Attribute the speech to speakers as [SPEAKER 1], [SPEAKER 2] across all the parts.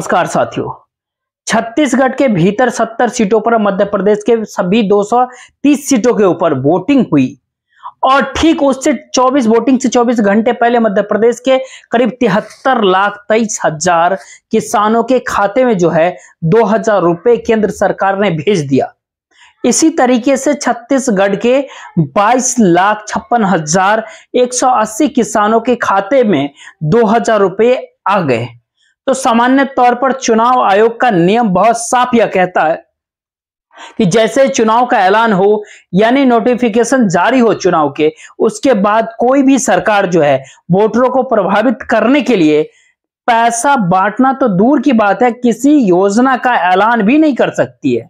[SPEAKER 1] नमस्कार साथियों छत्तीसगढ़ के भीतर 70 सीटों पर मध्य प्रदेश के सभी 230 सीटों के ऊपर वोटिंग हुई और ठीक उससे 24 वोटिंग से 24 घंटे पहले मध्य प्रदेश के करीब तिहत्तर लाख तेईस हजार किसानों के खाते में जो है दो हजार रुपए केंद्र सरकार ने भेज दिया इसी तरीके से छत्तीसगढ़ के 22 लाख छप्पन हजार एक किसानों के खाते में दो हजार रुपये आ गए तो सामान्य तौर पर चुनाव आयोग का नियम बहुत साफ यह कहता है कि जैसे चुनाव का ऐलान हो यानी नोटिफिकेशन जारी हो चुनाव के उसके बाद कोई भी सरकार जो है वोटरों को प्रभावित करने के लिए पैसा बांटना तो दूर की बात है किसी योजना का ऐलान भी नहीं कर सकती है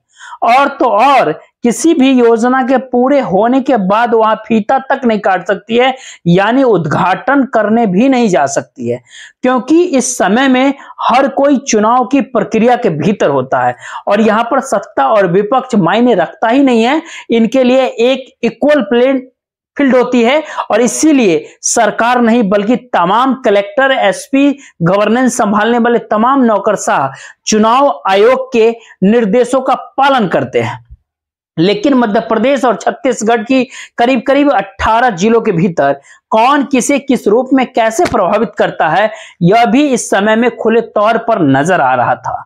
[SPEAKER 1] और तो और किसी भी योजना के पूरे होने के बाद वहां फीता तक नहीं काट सकती है यानी उद्घाटन करने भी नहीं जा सकती है क्योंकि इस समय में हर कोई चुनाव की प्रक्रिया के भीतर होता है और यहां पर सत्ता और विपक्ष मायने रखता ही नहीं है इनके लिए एक इक्वल प्लेन फील्ड होती है और इसीलिए सरकार नहीं बल्कि तमाम कलेक्टर एसपी गवर्नेंस संभालने वाले तमाम नौकरशाह चुनाव आयोग के निर्देशों का पालन करते हैं लेकिन मध्य प्रदेश और छत्तीसगढ़ की करीब करीब 18 जिलों के भीतर कौन किसे किस रूप में कैसे प्रभावित करता है यह भी इस समय में खुले तौर पर नजर आ रहा था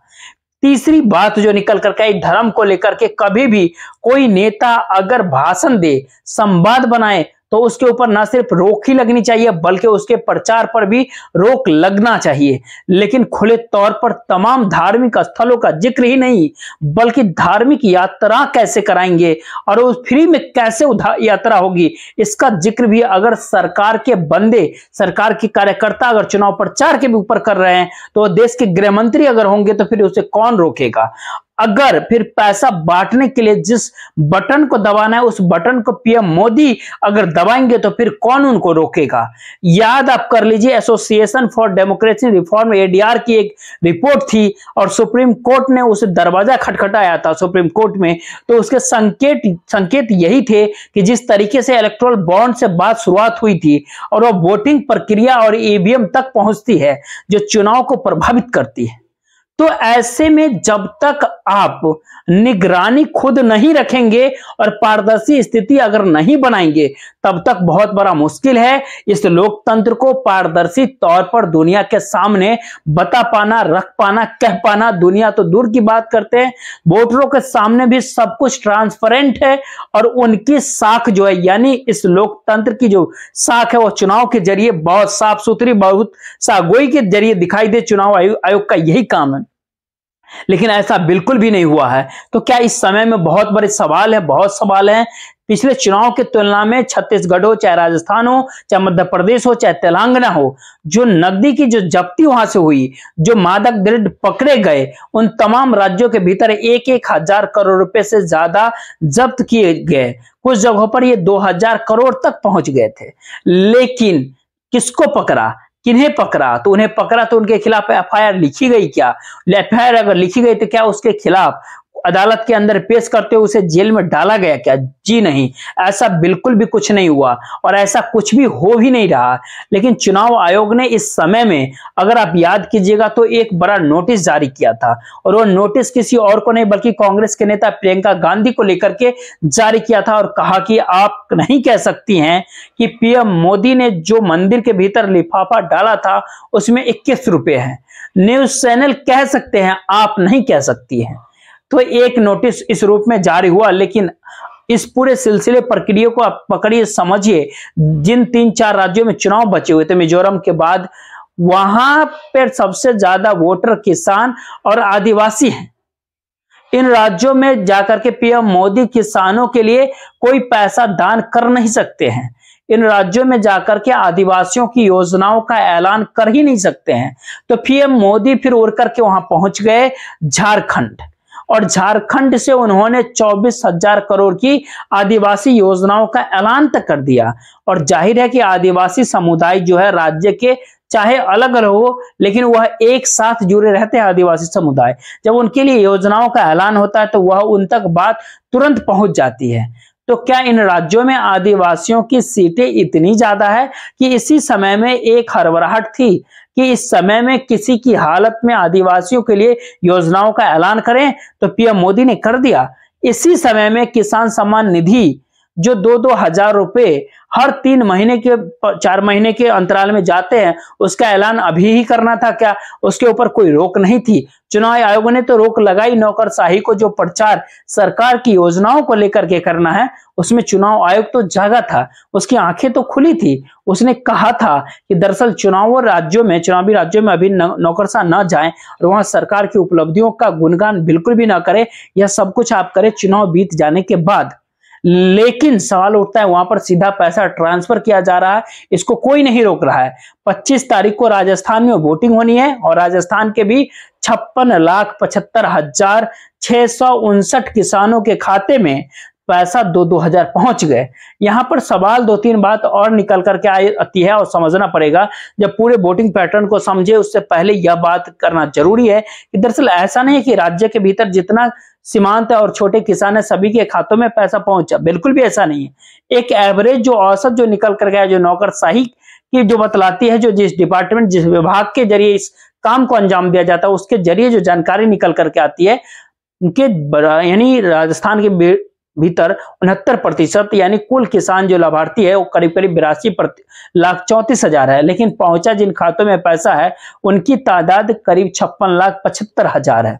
[SPEAKER 1] तीसरी बात जो निकल कर के धर्म को लेकर के कभी भी कोई नेता अगर भाषण दे संवाद बनाए तो उसके ऊपर ना सिर्फ रोक ही लगनी चाहिए बल्कि उसके प्रचार पर भी रोक लगना चाहिए लेकिन खुले तौर पर तमाम धार्मिक स्थलों का जिक्र ही नहीं बल्कि धार्मिक यात्रा कैसे कराएंगे और उस फ्री में कैसे यात्रा होगी इसका जिक्र भी अगर सरकार के बंदे सरकार के कार्यकर्ता अगर चुनाव प्रचार के ऊपर कर रहे हैं तो देश के गृह मंत्री अगर होंगे तो फिर उसे कौन रोकेगा अगर फिर पैसा बांटने के लिए जिस बटन को दबाना है उस बटन को पीएम मोदी अगर दबाएंगे तो फिर कौन उनको रोकेगा याद आप कर लीजिए association for democracy reform ADR की एक रिपोर्ट थी और सुप्रीम कोर्ट ने उसे दरवाजा खटखटाया था सुप्रीम कोर्ट में तो उसके संकेत संकेत यही थे कि जिस तरीके से इलेक्ट्रोल बॉन्ड से बात शुरुआत हुई थी और वह वोटिंग प्रक्रिया और ईवीएम e तक पहुंचती है जो चुनाव को प्रभावित करती है तो ऐसे में जब तक आप निगरानी खुद नहीं रखेंगे और पारदर्शी स्थिति अगर नहीं बनाएंगे तब तक बहुत बड़ा मुश्किल है इस लोकतंत्र को पारदर्शी तौर पर दुनिया के सामने बता पाना रख पाना कह पाना दुनिया तो दूर की बात करते हैं वोटरों के सामने भी सब कुछ ट्रांसपेरेंट है और उनकी साख जो है यानी इस लोकतंत्र की जो साख है वो चुनाव के जरिए बहुत साफ सुथरी बहुत सागोई के जरिए दिखाई दे चुनाव आयोग का यही काम है लेकिन ऐसा बिल्कुल भी नहीं हुआ है तो क्या इस समय में बहुत बड़े सवाल है बहुत सवाल है पिछले चुनाव की तुलना में छत्तीसगढ़ हो चाहे राजस्थान हो चाहे मध्य प्रदेश हो चाहे तेलंगाना हो जो नकदी की जो जब्ती वहां से हुई जो मादक दृढ़ पकड़े गए उन तमाम राज्यों के भीतर एक एक हजार करोड़ रुपए से ज्यादा जब्त किए गए कुछ जगहों पर ये दो हजार करोड़ तक पहुंच गए थे लेकिन किसको पकड़ा किन्हें पकड़ा तो उन्हें पकड़ा तो उनके खिलाफ एफ लिखी गई क्या एफ अगर लिखी गई तो क्या उसके खिलाफ अदालत के अंदर पेश करते हुए उसे जेल में डाला गया क्या जी नहीं ऐसा बिल्कुल भी कुछ नहीं हुआ और ऐसा कुछ भी हो भी नहीं रहा लेकिन चुनाव आयोग ने इस समय में अगर आप याद कीजिएगा तो एक बड़ा नोटिस जारी किया था और वो नोटिस किसी और को नहीं बल्कि कांग्रेस के नेता प्रियंका गांधी को लेकर के जारी किया था और कहा कि आप नहीं कह सकती हैं कि पीएम मोदी ने जो मंदिर के भीतर लिफाफा डाला था उसमें इक्कीस रुपए है न्यूज चैनल कह सकते हैं आप नहीं कह सकती हैं तो एक नोटिस इस रूप में जारी हुआ लेकिन इस पूरे सिलसिले प्रक्रिया को आप पकड़िए समझिए जिन तीन चार राज्यों में चुनाव बचे हुए थे मिजोरम के बाद वहां पर सबसे ज्यादा वोटर किसान और आदिवासी हैं इन राज्यों में जाकर के पीएम मोदी किसानों के लिए कोई पैसा दान कर नहीं सकते हैं इन राज्यों में जाकर के आदिवासियों की योजनाओं का ऐलान कर ही नहीं सकते हैं तो पीएम मोदी फिर उड़ करके वहां पहुंच गए झारखंड और झारखंड से उन्होंने चौबीस हजार करोड़ की आदिवासी योजनाओं का ऐलान तक कर दिया और जाहिर है कि आदिवासी समुदाय जो है राज्य के चाहे अलग अलग हो लेकिन वह एक साथ जुड़े रहते हैं आदिवासी समुदाय जब उनके लिए योजनाओं का ऐलान होता है तो वह उन तक बात तुरंत पहुंच जाती है तो क्या इन राज्यों में आदिवासियों की सीटें इतनी ज्यादा है कि इसी समय में एक हरवराहट थी कि इस समय में किसी की हालत में आदिवासियों के लिए योजनाओं का ऐलान करें तो पीएम मोदी ने कर दिया इसी समय में किसान सम्मान निधि जो दो दो हजार रुपए हर तीन महीने के चार महीने के अंतराल में जाते हैं उसका ऐलान अभी ही करना था क्या उसके ऊपर कोई रोक नहीं थी चुनाव आयोग ने तो रोक लगाई नौकरशाही को जो प्रचार सरकार की योजनाओं को लेकर के करना है उसमें चुनाव आयोग तो जागा था उसकी आंखें तो खुली थी उसने कहा था कि दरअसल चुनाव राज्यों में चुनावी राज्यों में अभी नौकरशाह न जाए और वहां सरकार की उपलब्धियों का गुणगान बिल्कुल भी ना करे यह सब कुछ आप करें चुनाव बीत जाने के बाद लेकिन सवाल उठता है वहां पर सीधा पैसा ट्रांसफर किया जा रहा है इसको कोई नहीं रोक रहा है 25 तारीख को राजस्थान में वोटिंग होनी है और राजस्थान के भी छप्पन लाख पचहत्तर हजार छह सौ उनसठ किसानों के खाते में पैसा दो दो हजार पहुंच गए यहाँ पर सवाल दो तीन बात और निकल करके आती है और समझना पड़ेगा जब पूरे वोटिंग पैटर्न को समझे उससे पहले यह बात करना जरूरी है कि दरअसल ऐसा नहीं है कि राज्य के भीतर जितना सीमांत और छोटे किसान है सभी के खातों में पैसा पहुंचा बिल्कुल भी ऐसा नहीं है एक एवरेज जो औसत जो निकल कर गया जो नौकरशाही की जो बतलाती है जो जिस डिपार्टमेंट जिस विभाग के जरिए इस काम को अंजाम दिया जाता है उसके जरिए जो जानकारी निकल करके आती है उनके यानी राजस्थान के भीतर उनहत्तर प्रतिशत यानी कुल किसान जो लाभार्थी है वो करीब करीब बिरासी लाख चौंतीस हजार है लेकिन पहुंचा जिन खातों में पैसा है उनकी तादाद करीब छप्पन लाख पचहत्तर हजार है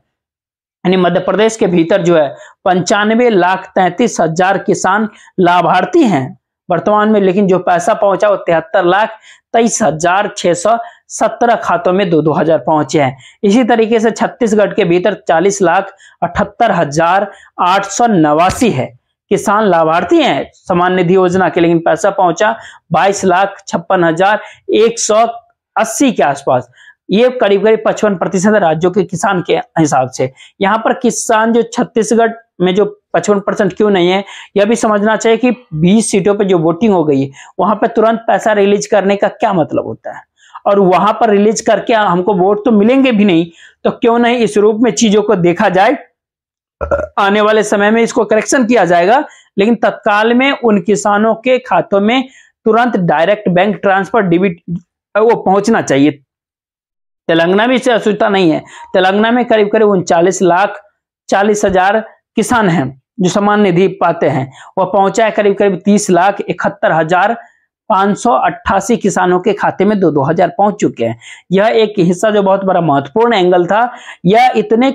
[SPEAKER 1] यानी मध्य प्रदेश के भीतर जो है पंचानवे लाख तैंतीस हजार किसान लाभार्थी हैं वर्तमान में लेकिन जो पैसा पहुंचा वो तिहत्तर लाख तेईस हजार छह सौ सत्रह खातों में दो दो हजार पहुंचे हैं इसी तरीके से छत्तीसगढ़ के भीतर चालीस लाख अठहत्तर हजार आठ सौ नवासी है किसान लाभार्थी हैं समान निधि योजना के लेकिन पैसा पहुंचा बाईस लाख छप्पन हजार एक सौ अस्सी के आसपास ये करीब करीब पचपन प्रतिशत राज्यों के किसान के हिसाब से यहाँ पर किसान जो छत्तीसगढ़ में जो पचपन परसेंट क्यों नहीं है यह भी समझना चाहिए कि 20 सीटों पर जो वोटिंग हो गई वहां पर तुरंत पैसा रिलीज करने का क्या मतलब होता है और वहां पर रिलीज करके हमको वोट तो मिलेंगे भी नहीं तो क्यों नहीं इस रूप में चीजों को देखा जाए आने वाले समय में इसको करेक्शन किया जाएगा लेकिन तत्काल में उन किसानों के खातों में तुरंत डायरेक्ट बैंक ट्रांसफर डिबिट वो पहुंचना चाहिए तेलंगाना भी इससे अशुद्धता नहीं है तेलंगाना में करीब करीब उनचालीस लाख चालीस हजार किसान हैं जो समान निधि पाते हैं वह पहुंचा है करीब करीब तीस लाख इकहत्तर हजार पांच सौ अट्ठासी किसानों के खाते में दो दो हजार पहुंच चुके हैं यह एक हिस्सा जो बहुत बड़ा महत्वपूर्ण एंगल था यह इतने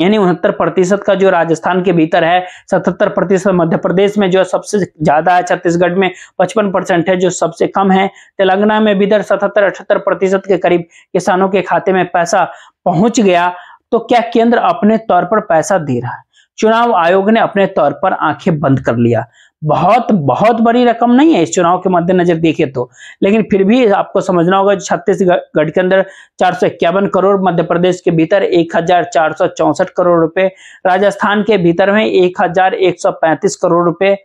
[SPEAKER 1] यानी उनहत्तर प्रतिशत का जो राजस्थान के भीतर है सतहत्तर प्रतिशत मध्य प्रदेश में जो सबसे ज्यादा है छत्तीसगढ़ में पचपन परसेंट है जो सबसे कम है तेलंगाना में भीतर सतहत्तर अठहत्तर प्रतिशत के करीब किसानों के खाते में पैसा पहुंच गया तो क्या केंद्र अपने तौर पर पैसा दे रहा है चुनाव आयोग ने अपने तौर पर आंखें बंद कर लिया बहुत बहुत बड़ी रकम नहीं है इस चुनाव के मद्देनजर देखे तो लेकिन फिर भी आपको समझना होगा छत्तीसगढ़ के अंदर चार करोड़ मध्य प्रदेश के भीतर एक करोड़ रुपए राजस्थान के भीतर में एक करोड़ रुपए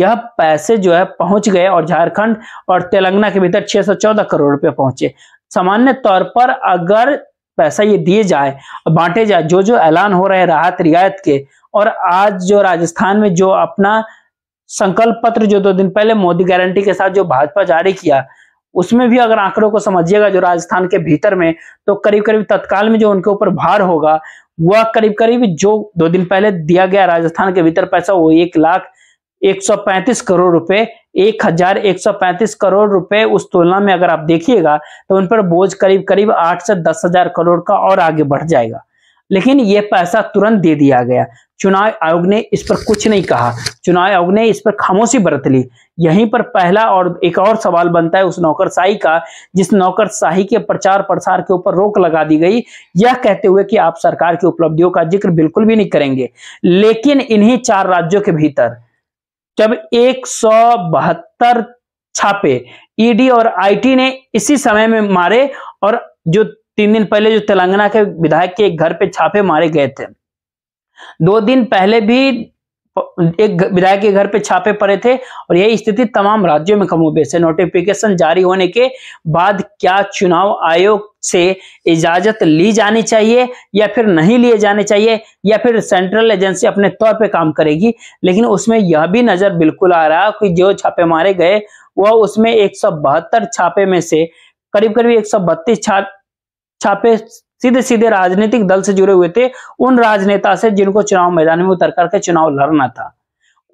[SPEAKER 1] यह पैसे जो है पहुंच गए और झारखंड और तेलंगाना के भीतर 614 करोड़ रुपए पहुंचे सामान्य तौर पर अगर पैसा ये दिए जाए और बांटे जाए जो जो ऐलान हो रहे हैं राहत रियायत के और आज जो राजस्थान में जो अपना संकल्प पत्र जो दो दिन पहले मोदी गारंटी के साथ जो भाजपा जारी किया उसमें भी अगर आंकड़ों को समझिएगा जो राजस्थान के भीतर में तो करीब करीब तत्काल में जो उनके ऊपर भार होगा वह करीब करीब जो दो दिन पहले दिया गया राजस्थान के भीतर पैसा वो एक लाख एक सौ पैंतीस करोड़ रुपए एक एक हजार सौ पैंतीस करोड़ रुपए उस तुलना में अगर आप देखिएगा तो उन पर बोझ करीब करीब आठ से दस हजार करोड़ का और आगे बढ़ जाएगा लेकिन ये पैसा तुरंत दे दिया गया चुनाव आयोग ने इस पर कुछ नहीं कहा चुनाव आयोग ने इस पर खामोशी बरत ली यहीं पर पहला और एक और सवाल बनता है उस नौकरशाही का जिस नौकरशाही के प्रचार प्रसार के ऊपर रोक लगा दी गई यह कहते हुए कि आप सरकार की उपलब्धियों का जिक्र बिल्कुल भी नहीं करेंगे लेकिन इन्हीं चार राज्यों के भीतर जब एक छापे ईडी और आईटी ने इसी समय में मारे और जो तीन दिन पहले जो तेलंगाना के विधायक के एक घर पे छापे मारे गए थे दो दिन पहले भी एक विधायक के घर पे छापे पड़े थे और यही स्थिति तमाम राज्यों में कमोबेश है नोटिफिकेशन जारी होने के बाद क्या चुनाव आयोग से इजाजत ली जानी चाहिए या फिर नहीं लिए जाने चाहिए या फिर सेंट्रल एजेंसी अपने तौर पे काम करेगी लेकिन उसमें यह भी नजर बिल्कुल आ रहा कि जो छापे मारे गए वह उसमें एक छापे में से करीब करीब एक सौ छापे सीधे सीधे राजनीतिक दल से जुड़े हुए थे उन राजनेता से जिनको चुनाव मैदान में उतर करके चुनाव लड़ना था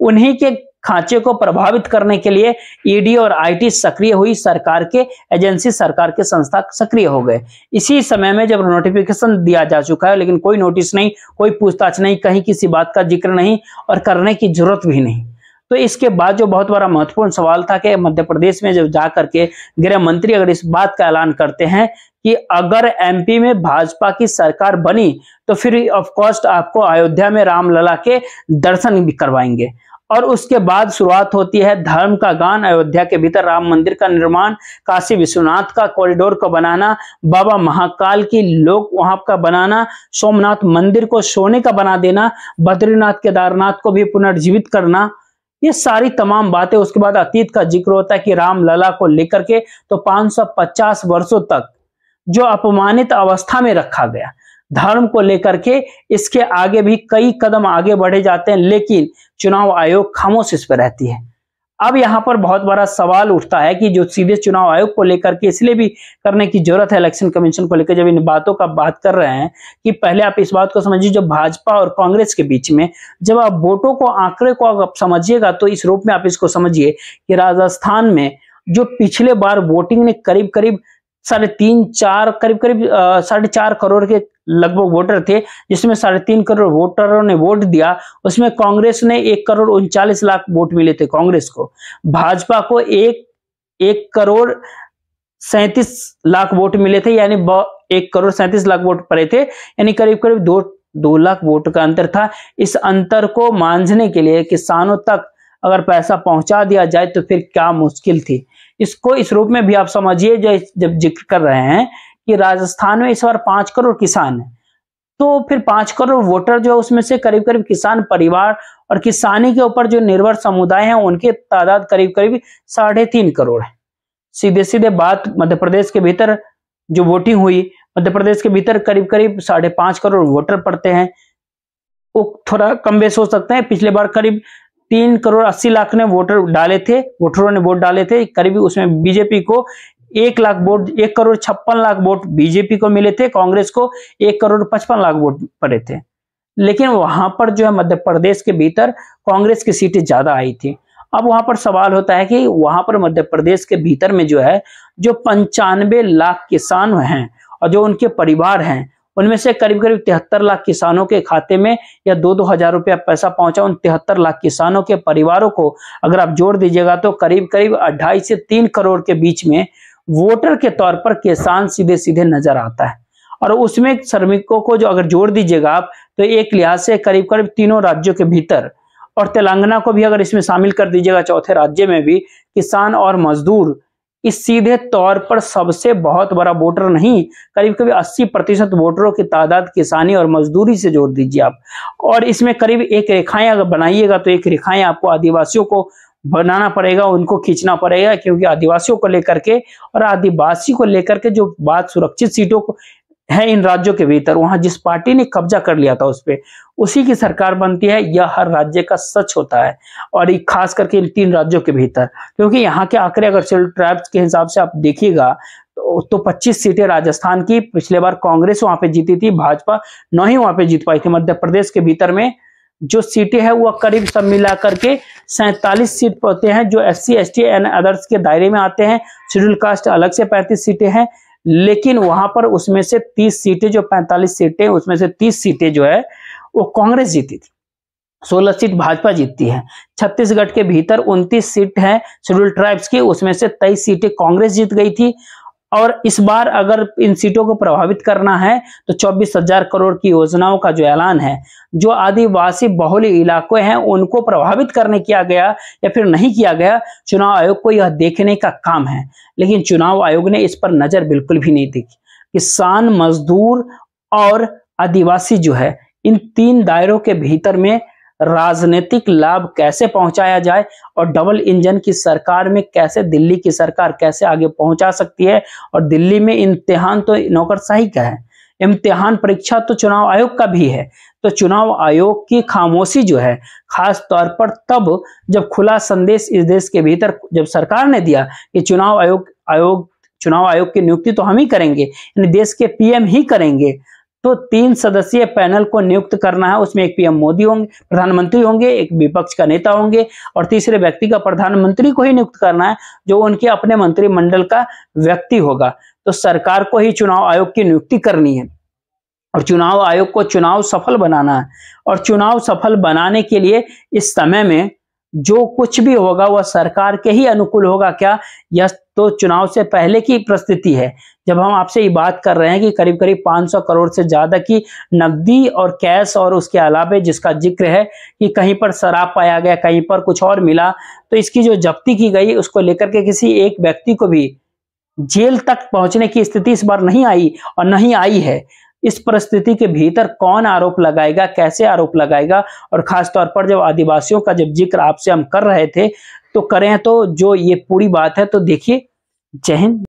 [SPEAKER 1] उन्हीं के खांचे को प्रभावित करने के लिए ईडी e और आईटी सक्रिय हुई सरकार के एजेंसी सरकार के संस्था सक्रिय हो गए इसी समय में जब नोटिफिकेशन दिया जा चुका है लेकिन कोई नोटिस नहीं कोई पूछताछ नहीं कहीं किसी बात का जिक्र नहीं और करने की जरूरत भी नहीं तो इसके बाद जो बहुत बड़ा महत्वपूर्ण सवाल था कि मध्य प्रदेश में जब जाकर के गृह मंत्री अगर इस बात का ऐलान करते हैं कि अगर एमपी में भाजपा की सरकार बनी तो फिर ऑफ कोर्स आपको अयोध्या में रामलला के दर्शन भी करवाएंगे और उसके बाद शुरुआत होती है धर्म का गान अयोध्या के भीतर राम मंदिर का निर्माण काशी विश्वनाथ का कॉरिडोर को बनाना बाबा महाकाल की लोक वहां का बनाना सोमनाथ मंदिर को सोने का बना देना बद्रीनाथ केदारनाथ को भी पुनर्जीवित करना ये सारी तमाम बातें उसके बाद अतीत का जिक्र होता है कि राम लला को लेकर के तो 550 वर्षों तक जो अपमानित अवस्था में रखा गया धर्म को लेकर के इसके आगे भी कई कदम आगे बढ़े जाते हैं लेकिन चुनाव आयोग खामोश इस पर रहती है अब यहाँ पर बहुत बड़ा सवाल उठता है कि जो सीधे चुनाव आयोग को लेकर के इसलिए भी करने की जरूरत है इलेक्शन कमीशन को लेकर जब इन बातों का बात कर रहे हैं कि पहले आप इस बात को समझिए जब भाजपा और कांग्रेस के बीच में जब आप वोटों को आंकड़े को आप समझिएगा तो इस रूप में आप इसको समझिए कि राजस्थान में जो पिछले बार वोटिंग ने करीब करीब साढ़े तीन चार करीब करीब साढ़े चार करोड़ के लगभग वोटर थे जिसमें साढ़े तीन करोड़ वोटरों ने वोट दिया उसमें कांग्रेस ने एक करोड़ उनचालीस लाख वोट मिले थे कांग्रेस को भाजपा को एक एक करोड़ सैतीस लाख वोट मिले थे यानी एक करोड़ सैंतीस लाख वोट पड़े थे यानी करीब करीब दो दो लाख वोट का अंतर था इस अंतर को मांझने के लिए किसानों तक अगर पैसा पहुंचा दिया जाए तो फिर क्या मुश्किल थी इसको इस रूप में भी आप समझिए जो जब जिक्र कर रहे हैं कि राजस्थान में इस बार पांच करोड़ किसान है तो फिर पांच करोड़ वोटर जो है उसमें से करीब करीब किसान परिवार और किसानी के ऊपर जो निर्भर समुदाय है उनकी तादाद करीब करीब साढ़े तीन करोड़ है सीधे सीधे बात मध्य प्रदेश के भीतर जो वोटिंग हुई मध्य प्रदेश के भीतर करीब करीब साढ़े पांच करोड़ वोटर पड़ते हैं वो थोड़ा कम बेस हो सकते हैं पिछले बार करीब तीन करोड़ अस्सी लाख ने वोटर डाले थे वोटरों ने वोट डाले थे करीबी उसमें बीजेपी को एक लाख वोट एक करोड़ छप्पन लाख वोट बीजेपी को मिले थे कांग्रेस को एक करोड़ पचपन लाख वोट पड़े थे लेकिन वहां पर जो है मध्य प्रदेश के भीतर कांग्रेस की सीटें ज्यादा आई थी अब वहां पर सवाल होता है कि वहां पर मध्य प्रदेश के भीतर में जो है जो पंचानवे लाख किसान हैं और जो उनके परिवार हैं उनमें से करीब करीब तिहत्तर लाख किसानों के खाते में या दो दो हजार रुपया पैसा पहुंचा उन तिहत्तर लाख किसानों के परिवारों को अगर आप जोड़ दीजिएगा तो करीब करीब अढ़ाई से तीन करोड़ के बीच में वोटर के तौर पर किसान सीधे सीधे नजर आता है और उसमें श्रमिकों को जो अगर जोड़ दीजिएगा आप तो एक लिहाज से करीब करीब तीनों राज्यों के भीतर और तेलंगाना को भी अगर इसमें शामिल कर दीजिएगा चौथे राज्य में भी किसान और मजदूर इस सीधे तौर पर सबसे बहुत बड़ा वोटर नहीं करीब करीब 80 प्रतिशत वोटरों की तादाद किसानी और मजदूरी से जोड़ दीजिए आप और इसमें करीब एक रेखाएं अगर बनाइएगा तो एक रेखाएं आपको आदिवासियों को बनाना पड़ेगा उनको खींचना पड़ेगा क्योंकि आदिवासियों को लेकर के और आदिवासी को लेकर के जो बात सुरक्षित सीटों को है इन राज्यों के भीतर वहां जिस पार्टी ने कब्जा कर लिया था उस पर उसी की सरकार बनती है यह हर राज्य का सच होता है और खास करके इन तीन राज्यों के भीतर क्योंकि यहाँ के आंकड़े अगर शेड्यूल ट्राइब्स के हिसाब से आप देखिएगा तो, 25 सीटें राजस्थान की पिछले बार कांग्रेस वहां पे जीती थी भाजपा न ही वहां पे जीत पाई थी मध्य प्रदेश के भीतर में जो सीटें हैं वह करीब सब मिलाकर के सैतालीस सीट होते हैं जो S C S T and others के दायरे में आते हैं शेड्यूल कास्ट अलग से पैंतीस सीटें हैं लेकिन वहां पर उसमें से 30 सीटें जो 45 सीटें उसमें से 30 सीटें जो है वो कांग्रेस जीती थी 16 सीट भाजपा जीतती है छत्तीसगढ़ के भीतर 29 सीट है शेड्यूल ट्राइब्स की उसमें से तेईस सीटें कांग्रेस जीत गई थी और इस बार अगर इन सीटों को प्रभावित करना है तो चौबीस हजार करोड़ की योजनाओं का जो ऐलान है जो आदिवासी बहुल इलाके हैं उनको प्रभावित करने किया गया या फिर नहीं किया गया चुनाव आयोग को यह देखने का काम है लेकिन चुनाव आयोग ने इस पर नजर बिल्कुल भी नहीं दी किसान मजदूर और आदिवासी जो है इन तीन दायरों के भीतर में राजनीतिक लाभ कैसे पहुंचाया जाए और डबल इंजन की सरकार में कैसे दिल्ली की सरकार कैसे आगे पहुंचा सकती है और दिल्ली में इम्तिहान तो नौकरशाही का है इम्तिहान परीक्षा तो चुनाव आयोग का भी है तो चुनाव आयोग की खामोशी जो है खास तौर पर तब जब खुला संदेश इस देश के भीतर जब सरकार ने दिया कि चुनाव आयोग आयोग चुनाव आयोग की नियुक्ति तो हम ही करेंगे देश के पीएम ही करेंगे तो तीन सदस्यीय पैनल को नियुक्त करना है उसमें एक पीएम मोदी होंगे प्रधानमंत्री होंगे एक विपक्ष का नेता होंगे और तीसरे व्यक्ति का प्रधानमंत्री को ही नियुक्त करना है जो उनके अपने मंत्रिमंडल का व्यक्ति होगा तो सरकार को ही चुनाव आयोग की नियुक्ति करनी है और चुनाव आयोग को चुनाव सफल बनाना है और चुनाव सफल बनाने के लिए इस समय में जो कुछ भी होगा वह सरकार के ही अनुकूल होगा क्या यह तो चुनाव से पहले की परिस्थिति है जब हम आपसे ये बात कर रहे हैं कि करीब करीब 500 करोड़ से ज़्यादा की नकदी और कैश और उसके अलावे जिसका जिक्र है कि कहीं पर शराब पाया गया कहीं पर कुछ और मिला तो इसकी जो जब्ती की गई उसको लेकर के किसी एक व्यक्ति को भी जेल तक पहुंचने की स्थिति इस बार नहीं आई और नहीं आई है इस परिस्थिति के भीतर कौन आरोप लगाएगा कैसे आरोप लगाएगा और खासतौर पर जब आदिवासियों का जब जिक्र आपसे हम कर रहे थे तो करें तो जो ये पूरी बात है तो देखिए जय हिंद